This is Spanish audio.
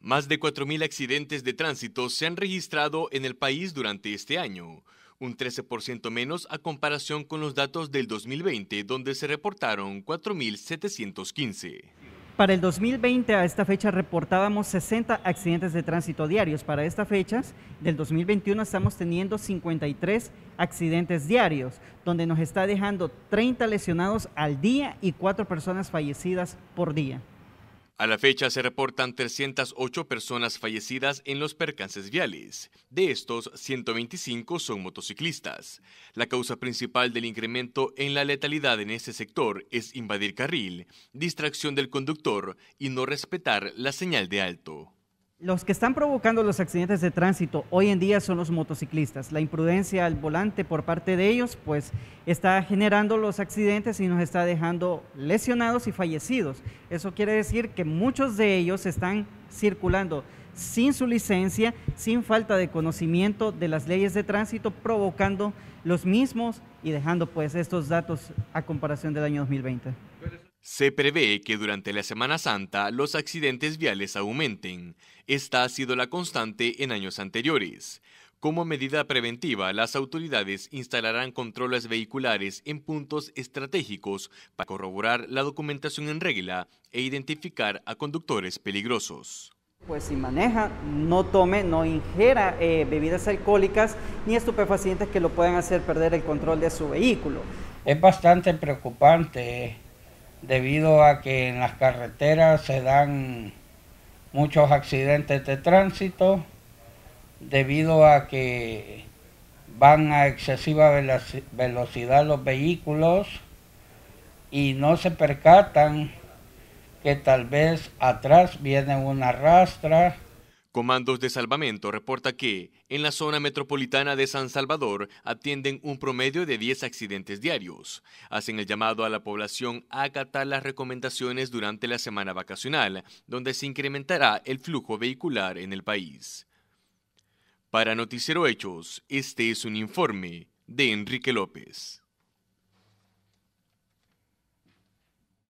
Más de 4.000 accidentes de tránsito se han registrado en el país durante este año, un 13% menos a comparación con los datos del 2020, donde se reportaron 4.715. Para el 2020 a esta fecha reportábamos 60 accidentes de tránsito diarios. Para esta fecha del 2021 estamos teniendo 53 accidentes diarios, donde nos está dejando 30 lesionados al día y 4 personas fallecidas por día. A la fecha se reportan 308 personas fallecidas en los percances viales. De estos, 125 son motociclistas. La causa principal del incremento en la letalidad en este sector es invadir carril, distracción del conductor y no respetar la señal de alto. Los que están provocando los accidentes de tránsito hoy en día son los motociclistas. La imprudencia al volante por parte de ellos pues está generando los accidentes y nos está dejando lesionados y fallecidos. Eso quiere decir que muchos de ellos están circulando sin su licencia, sin falta de conocimiento de las leyes de tránsito, provocando los mismos y dejando pues estos datos a comparación del año 2020. Se prevé que durante la Semana Santa los accidentes viales aumenten. Esta ha sido la constante en años anteriores. Como medida preventiva, las autoridades instalarán controles vehiculares en puntos estratégicos para corroborar la documentación en regla e identificar a conductores peligrosos. Pues si maneja, no tome, no ingiera eh, bebidas alcohólicas ni estupefacientes que lo puedan hacer perder el control de su vehículo. Es bastante preocupante debido a que en las carreteras se dan muchos accidentes de tránsito, debido a que van a excesiva velocidad los vehículos y no se percatan que tal vez atrás viene una rastra Comandos de Salvamento reporta que en la zona metropolitana de San Salvador atienden un promedio de 10 accidentes diarios. Hacen el llamado a la población a acatar las recomendaciones durante la semana vacacional, donde se incrementará el flujo vehicular en el país. Para Noticiero Hechos, este es un informe de Enrique López.